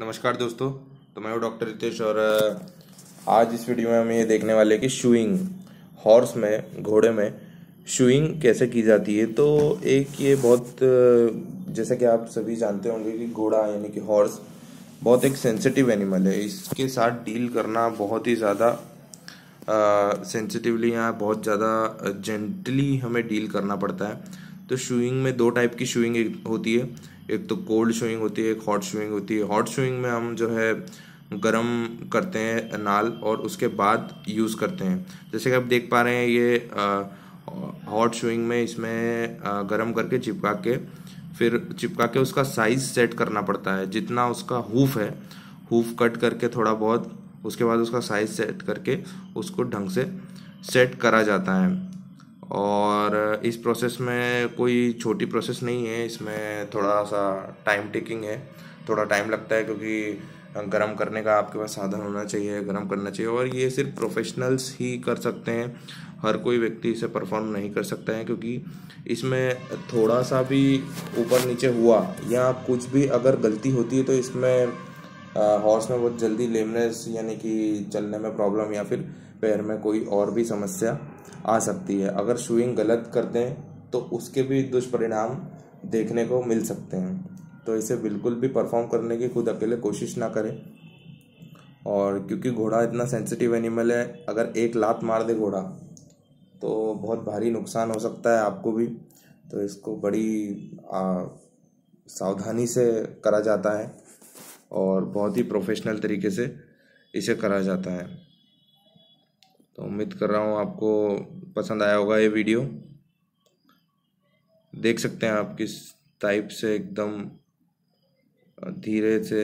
नमस्कार दोस्तों तो मैं हूँ डॉक्टर रितेश और आज इस वीडियो में हम ये देखने वाले कि शूइंग हॉर्स में घोड़े में शूइंग कैसे की जाती है तो एक ये बहुत जैसा कि आप सभी जानते होंगे कि घोड़ा यानी कि हॉर्स बहुत एक सेंसिटिव एनिमल है इसके साथ डील करना बहुत ही ज़्यादा सेंसिटिवली या बहुत ज़्यादा जेंटली हमें डील करना पड़ता है तो शूइंग में दो टाइप की शूइंग होती है एक तो कोल्ड शोइंग होती है एक हॉट शोइंग होती है हॉट शोइंग में हम जो है गर्म करते हैं नाल और उसके बाद यूज़ करते हैं जैसे कि आप देख पा रहे हैं ये हॉट शोइंग में इसमें गर्म करके चिपका के फिर चिपका के उसका साइज सेट करना पड़ता है जितना उसका हुफ है हुफ कट करके थोड़ा बहुत उसके बाद उसका साइज सेट करके उसको ढंग से सेट करा जाता है और इस प्रोसेस में कोई छोटी प्रोसेस नहीं है इसमें थोड़ा सा टाइम टेकिंग है थोड़ा टाइम लगता है क्योंकि गर्म करने का आपके पास साधन होना चाहिए गर्म करना चाहिए और ये सिर्फ प्रोफेशनल्स ही कर सकते हैं हर कोई व्यक्ति इसे परफॉर्म नहीं कर सकता है क्योंकि इसमें थोड़ा सा भी ऊपर नीचे हुआ या कुछ भी अगर गलती होती है तो इसमें हॉर्स में बहुत जल्दी लेमनेस यानी कि चलने में प्रॉब्लम या फिर पैर में कोई और भी समस्या आ सकती है अगर शूइंग गलत करते हैं तो उसके भी दुष्परिणाम देखने को मिल सकते हैं तो इसे बिल्कुल भी परफॉर्म करने की खुद अकेले कोशिश ना करें और क्योंकि घोड़ा इतना सेंसिटिव एनिमल है अगर एक लात मार दे घोड़ा तो बहुत भारी नुकसान हो सकता है आपको भी तो इसको बड़ी आ, सावधानी से करा जाता है और बहुत ही प्रोफेशनल तरीके से इसे करा जाता है तो उम्मीद कर रहा हूँ आपको पसंद आया होगा ये वीडियो देख सकते हैं आप किस टाइप से एकदम धीरे से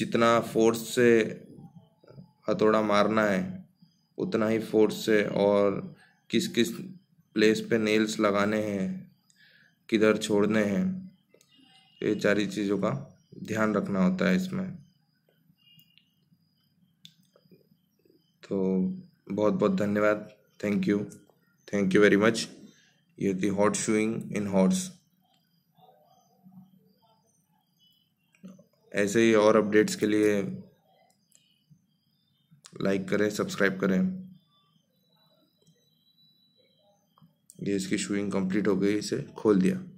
जितना फोर्स से हथौड़ा मारना है उतना ही फोर्स से और किस किस प्लेस पे नेल्स लगाने हैं किधर छोड़ने हैं ये सारी चीज़ों का ध्यान रखना होता है इसमें तो बहुत बहुत धन्यवाद thank you thank you very much ये थी हॉट शूइंग इन हॉर्स ऐसे ही और अपडेट्स के लिए लाइक करें सब्सक्राइब करें ये इसकी शूइंग कंप्लीट हो गई इसे खोल दिया